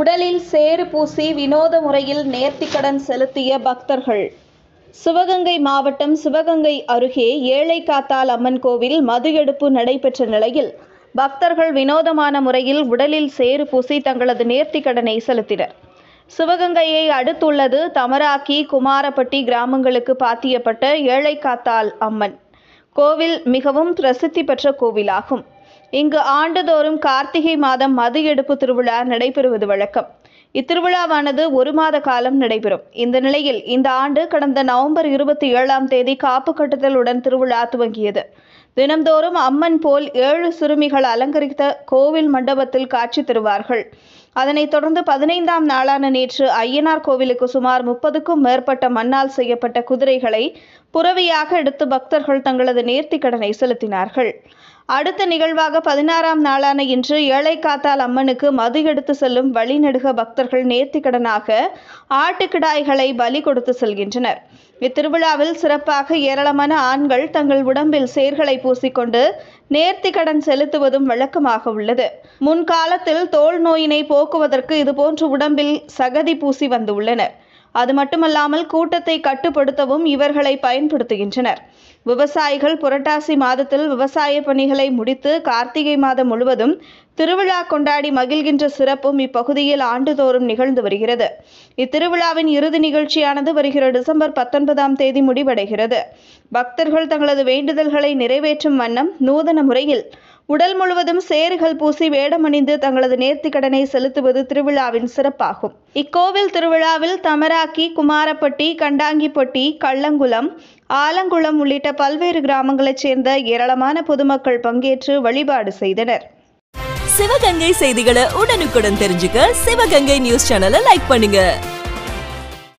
உடலில் சேறு பூசி வினோத முறையில் நேர்த்திக்கடன் செலுத்திய பக்தர்கள் சிவகங்கை மாவட்டம் சிவகங்கை அருகே ஏழை காத்தால் அம்மன் கோவில் மது எடுப்பு நடைபெற்ற நிலையில் பக்தர்கள் வினோதமான முறையில் உடலில் சேறு பூசி தங்களது நேர்த்திக்கடனை செலுத்தினர் சிவகங்கையை அடுத்துள்ளது தமராக்கி குமாரப்பட்டி கிராமங்களுக்கு பாத்தியப்பட்ட ஏழை காத்தால் அம்மன் கோவில் மிகவும் பிரசித்தி பெற்ற கோவிலாகும் இங்கு ஆண்டுதோறும் கார்த்திகை மாதம் மது எடுப்பு திருவிழா நடைபெறுவது வழக்கம் இத்திருவிழாவானது ஒரு மாத காலம் நடைபெறும் இந்த நிலையில் இந்த ஆண்டு கடந்த நவம்பர் இருபத்தி ஏழாம் தேதி காப்பு கட்டுதலுடன் திருவிழா துவங்கியது தினம்தோறும் அம்மன் போல் ஏழு சிறுமிகள் அலங்கரித்த கோவில் மண்டபத்தில் காட்சி தருவார்கள் அதனைத் தொடர்ந்து பதினைந்தாம் நாளான நேற்று ஐயனார் கோவிலுக்கு சுமார் முப்பதுக்கும் மேற்பட்ட மண்ணால் செய்யப்பட்ட குதிரைகளை புறவியாக எடுத்து பக்தர்கள் தங்களது நேர்த்திக்கடனை செலுத்தினார்கள் அடுத்த நிகழ்வாக பதினாறாம் நாளான இன்று ஏழைக்காத்தால் அம்மனுக்கு மது எடுத்து செல்லும் வழிநடுக பக்தர்கள் நேர்த்திக்கடனாக ஆட்டுக்கிடாய்களை பலி கொடுத்து செல்கின்றனர் இத்திருவிழாவில் சிறப்பாக ஏராளமான ஆண்கள் தங்கள் உடம்பில் சேர்களை பூசிக்கொண்டு நேர்த்திக்கடன் செலுத்துவதும் வழக்கமாக உள்ளது முன்காலத்தில் தோல் நோயினை போக்குவதற்கு இதுபோன்று உடம்பில் சகதி பூசி வந்துள்ளனர் அது மட்டுமல்லாமல் கூட்டத்தை கட்டுப்படுத்தவும் இவர்களை பயன்படுத்துகின்றனர் விவசாயிகள் புரட்டாசி மாதத்தில் விவசாய பணிகளை முடித்து கார்த்திகை மாதம் முழுவதும் திருவிழா கொண்டாடி மகிழ்கின்ற சிறப்பும் இப்பகுதியில் ஆண்டுதோறும் நிகழ்ந்து வருகிறது இத்திருவிழாவின் இறுதி நிகழ்ச்சியானது வருகிற டிசம்பர் பத்தொன்பதாம் தேதி முடிவடைகிறது பக்தர்கள் தங்களது வேண்டுதல்களை நிறைவேற்றும் வண்ணம் நூதன முறையில் உடல் முழுவதும் சேறுகள் பூசி வேடமணிந்து தங்களது நேர்த்திக்கடனை செலுத்துவது திருவிழாவின் சிறப்பாகும் இக்கோவில் திருவிழாவில் தமராக்கி குமாரப்பட்டி கண்டாங்கிப்பட்டி கள்ளங்குளம் ஆலங்குளம் உள்ளிட்ட பல்வேறு கிராமங்களைச் சேர்ந்த ஏராளமான பொதுமக்கள் பங்கேற்று வழிபாடு செய்தனர் சிவகங்கை செய்திகளை உடனுக்குடன் தெரிஞ்சுக்க சிவகங்கை நியூஸ் சேனலை லைக் பண்ணுங்க